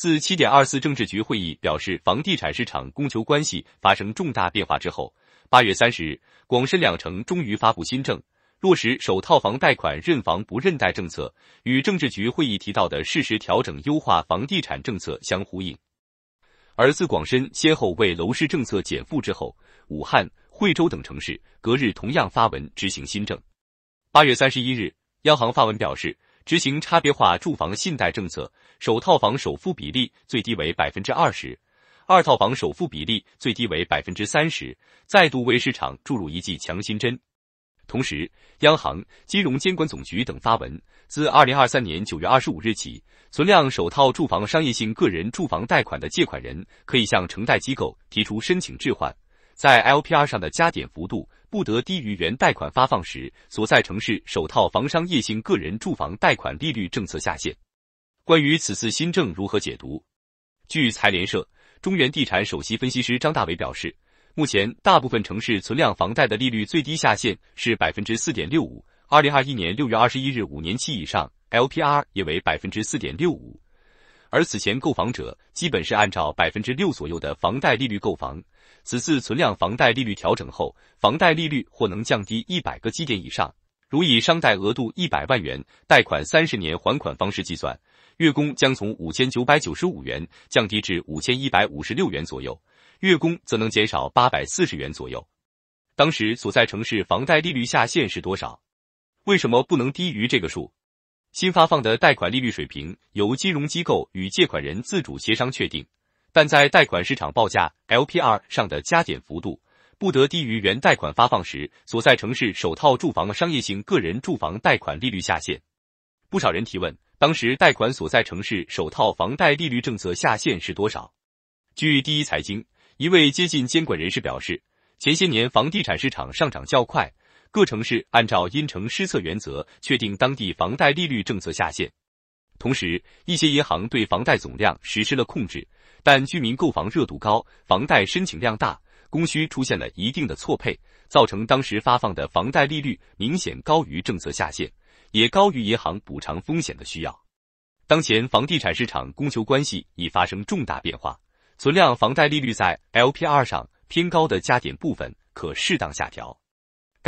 自七点二四政治局会议表示房地产市场供求关系发生重大变化之后，八月三十日，广深两城终于发布新政，落实首套房贷款认房不认贷政策，与政治局会议提到的适时调整优化房地产政策相呼应。而自广深先后为楼市政策减负之后，武汉、惠州等城市隔日同样发文执行新政。八月三十一日，央行发文表示。执行差别化住房信贷政策，首套房首付比例最低为百分之二十，二套房首付比例最低为百分之三十，再度为市场注入一剂强心针。同时，央行、金融监管总局等发文，自二零二三年九月二十五日起，存量首套住房商业性个人住房贷款的借款人可以向承贷机构提出申请置换，在 LPR 上的加点幅度。不得低于原贷款发放时所在城市首套房商业性个人住房贷款利率政策下限。关于此次新政如何解读？据财联社，中原地产首席分析师张大伟表示，目前大部分城市存量房贷的利率最低下限是百分之四点六五，二零二一年六月二十一日五年期以上 LPR 也为百分之四点六五。而此前购房者基本是按照百分之六左右的房贷利率购房，此次存量房贷利率调整后，房贷利率或能降低一百个基点以上。如以商贷额度一百万元，贷款三十年还款方式计算，月供将从五千九百九十五元降低至五千一百五十六元左右，月供则能减少八百四十元左右。当时所在城市房贷利率下限是多少？为什么不能低于这个数？新发放的贷款利率水平由金融机构与借款人自主协商确定，但在贷款市场报价 LPR 上的加减幅度不得低于原贷款发放时所在城市首套住房商业性个人住房贷款利率下限。不少人提问，当时贷款所在城市首套房贷利率政策下限是多少？据第一财经，一位接近监管人士表示，前些年房地产市场上涨较快。各城市按照因城施策原则确定当地房贷利率政策下限，同时一些银行对房贷总量实施了控制，但居民购房热度高，房贷申请量大，供需出现了一定的错配，造成当时发放的房贷利率明显高于政策下限，也高于银行补偿风险的需要。当前房地产市场供求关系已发生重大变化，存量房贷利率在 LPR 上偏高的加点部分可适当下调。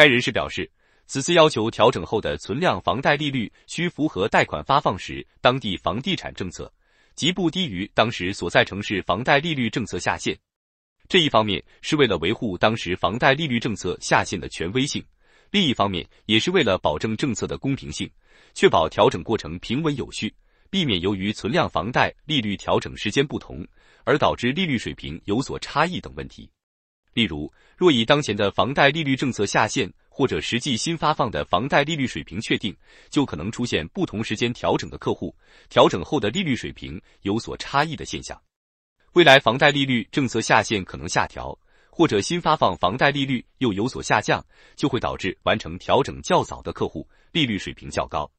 该人士表示，此次要求调整后的存量房贷利率需符合贷款发放时当地房地产政策，即不低于当时所在城市房贷利率政策下限。这一方面是为了维护当时房贷利率政策下限的权威性，另一方面也是为了保证政策的公平性，确保调整过程平稳有序，避免由于存量房贷利率调整时间不同而导致利率水平有所差异等问题。例如，若以当前的房贷利率政策下限或者实际新发放的房贷利率水平确定，就可能出现不同时间调整的客户调整后的利率水平有所差异的现象。未来房贷利率政策下限可能下调，或者新发放房贷利率又有所下降，就会导致完成调整较早的客户利率水平较高。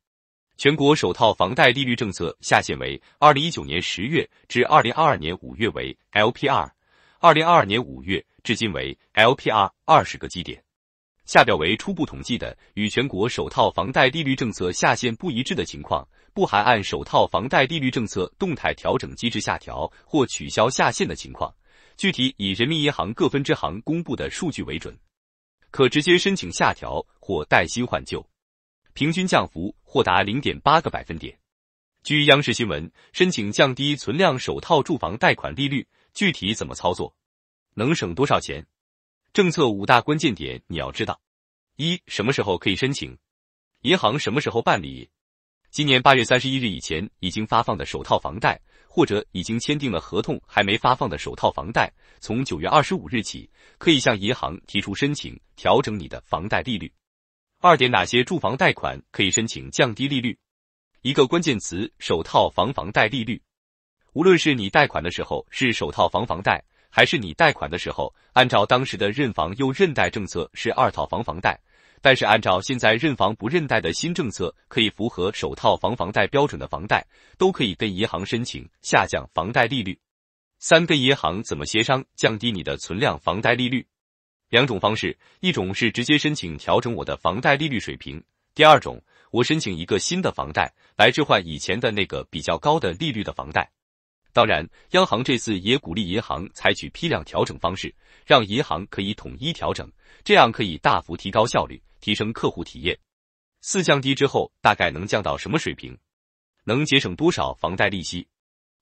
全国首套房贷利率政策下限为二零一九年十月至二零二二年五月为 LPR，二零二二年五月。至今为 LPR 二十个基点。下表为初步统计的与全国首套房贷利率政策下限不一致的情况，不含按首套房贷利率政策动态调整机制下调或取消下限的情况，具体以人民银行各分支行公布的数据为准。可直接申请下调或贷新换旧，平均降幅或达零点八个百分点。据央视新闻，申请降低存量首套住房贷款利率，具体怎么操作？能省多少钱？政策五大关键点你要知道：一、什么时候可以申请？银行什么时候办理？今年八月三十一日以前已经发放的首套房贷，或者已经签订了合同还没发放的首套房贷，从九月二十五日起可以向银行提出申请调整你的房贷利率。二点，哪些住房贷款可以申请降低利率？一个关键词：首套房房贷利率。无论是你贷款的时候是首套房房贷。还是你贷款的时候，按照当时的认房又认贷政策是二套房房贷，但是按照现在认房不认贷的新政策，可以符合首套房房贷标准的房贷，都可以跟银行申请下降房贷利率。三，跟银行怎么协商降低你的存量房贷利率？两种方式，一种是直接申请调整我的房贷利率水平，第二种，我申请一个新的房贷来置换以前的那个比较高的利率的房贷。当然，央行这次也鼓励银行采取批量调整方式，让银行可以统一调整，这样可以大幅提高效率，提升客户体验。四降低之后大概能降到什么水平？能节省多少房贷利息？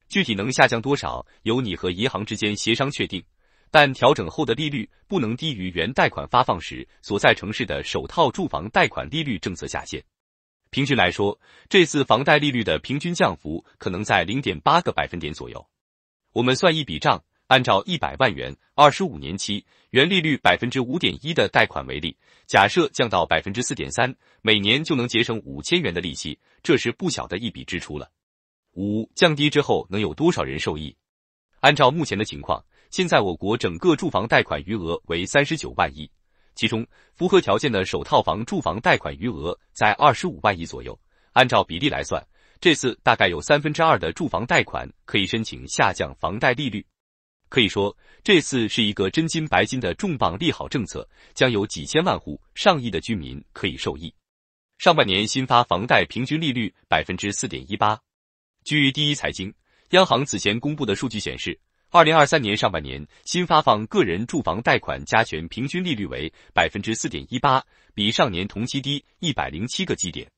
具体能下降多少，由你和银行之间协商确定。但调整后的利率不能低于原贷款发放时所在城市的首套住房贷款利率政策下限。平均来说，这次房贷利率的平均降幅可能在零点八个百分点左右。我们算一笔账，按照一百万元、二十五年期、原利率百分之五点一的贷款为例，假设降到百分之四点三，每年就能节省五千元的利息，这是不小的一笔支出了。五、降低之后能有多少人受益？按照目前的情况，现在我国整个住房贷款余额为三十九万亿。其中符合条件的首套房住房贷款余额在二十五万亿左右，按照比例来算，这次大概有三分之二的住房贷款可以申请下降房贷利率。可以说，这次是一个真金白金的重磅利好政策，将有几千万户上亿的居民可以受益。上半年新发房贷平均利率百分之四点一八。据第一财经，央行此前公布的数据显示。二零二三年上半年新发放个人住房贷款加权平均利率为百分之四点一八，比上年同期低一百零七个基点。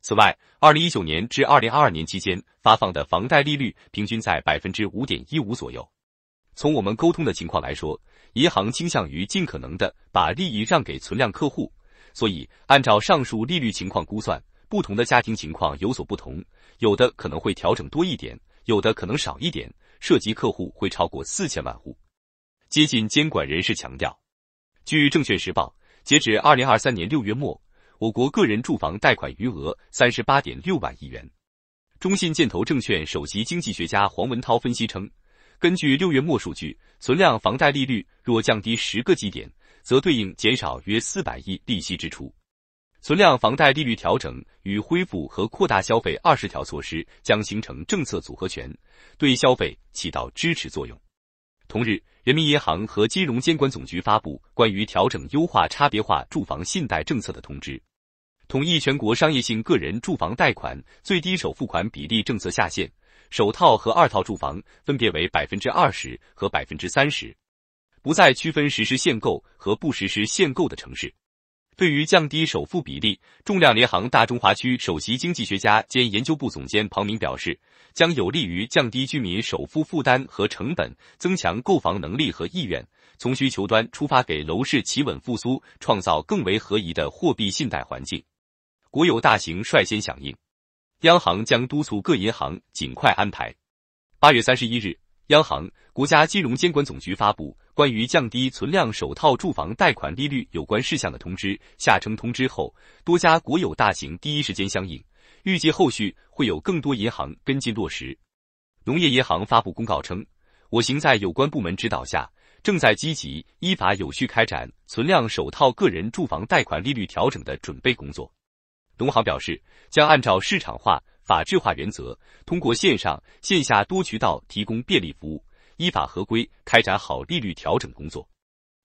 此外，二零一九年至二零二二年期间发放的房贷利率平均在百分之五点一五左右。从我们沟通的情况来说，银行倾向于尽可能的把利益让给存量客户，所以按照上述利率情况估算，不同的家庭情况有所不同，有的可能会调整多一点，有的可能少一点。涉及客户会超过四千万户，接近监管人士强调。据《证券时报》，截止二零二三年六月末，我国个人住房贷款余额三十八点六万亿元。中信建投证券首席经济学家黄文涛分析称，根据六月末数据，存量房贷利率若降低十个基点，则对应减少约四百亿利息支出。存量房贷利率调整与恢复和扩大消费二十条措施将形成政策组合拳，对消费起到支持作用。同日，人民银行和金融监管总局发布关于调整优化差别化住房信贷政策的通知，统一全国商业性个人住房贷款最低首付款比例政策下限，首套和二套住房分别为百分之二十和百分之三十，不再区分实施限购和不实施限购的城市。对于降低首付比例，重量联行大中华区首席经济学家兼研究部总监庞明表示，将有利于降低居民首付负担和成本，增强购房能力和意愿，从需求端出发，给楼市企稳复苏创造更为合宜的货币信贷环境。国有大型率先响应，央行将督促各银行尽快安排。八月三十一日。央行、国家金融监管总局发布关于降低存量首套住房贷款利率有关事项的通知（下称通知）后，多家国有大型第一时间相应，预计后续会有更多银行跟进落实。农业银行发布公告称，我行在有关部门指导下，正在积极、依法、有序开展存量首套个人住房贷款利率调整的准备工作。农行表示，将按照市场化。法治化原则，通过线上线下多渠道提供便利服务，依法合规开展好利率调整工作。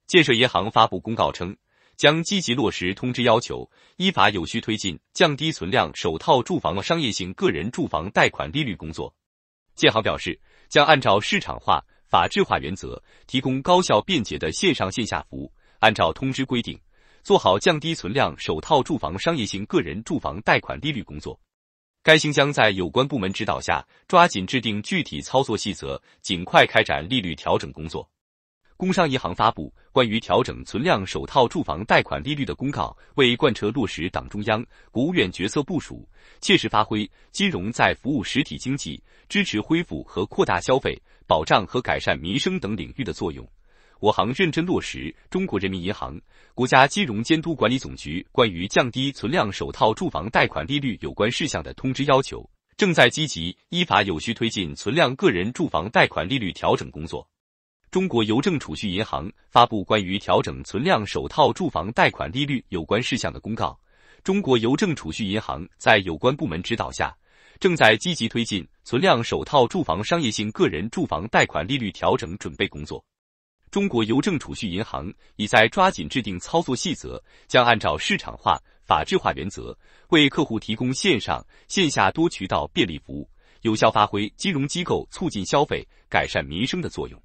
建设银行发布公告称，将积极落实通知要求，依法有序推进降低存量首套住房商业性个人住房贷款利率工作。建行表示，将按照市场化、法治化原则，提供高效便捷的线上线下服务，按照通知规定，做好降低存量首套住房商业性个人住房贷款利率工作。该行将在有关部门指导下，抓紧制定具体操作细则，尽快开展利率调整工作。工商银行发布关于调整存量首套住房贷款利率的公告，为贯彻落实党中央、国务院决策部署，切实发挥金融在服务实体经济、支持恢复和扩大消费、保障和改善民生等领域的作用。我行认真落实中国人民银行、国家金融监督管理总局关于降低存量首套住房贷款利率有关事项的通知要求，正在积极依法有序推进存量个人住房贷款利率调整工作。中国邮政储蓄银行发布关于调整存量首套住房贷款利率有关事项的公告。中国邮政储蓄银行在有关部门指导下，正在积极推进存量首套住房商业性个人住房贷款利率调整准备工作。中国邮政储蓄银行已在抓紧制定操作细则，将按照市场化、法治化原则，为客户提供线上、线下多渠道便利服务，有效发挥金融机构促进消费、改善民生的作用。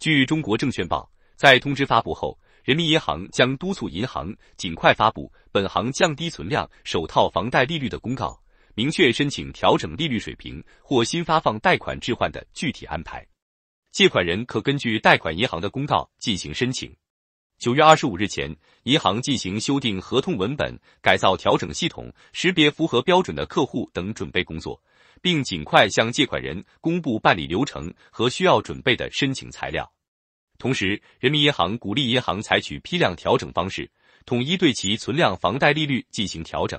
据中国证券报，在通知发布后，人民银行将督促银行尽快发布本行降低存量首套房贷利率的公告，明确申请调整利率水平或新发放贷款置换的具体安排。借款人可根据贷款银行的公告进行申请。九月二十五日前，银行进行修订合同文本、改造调整系统、识别符合标准的客户等准备工作，并尽快向借款人公布办理流程和需要准备的申请材料。同时，人民银行鼓励银行采取批量调整方式，统一对其存量房贷利率进行调整。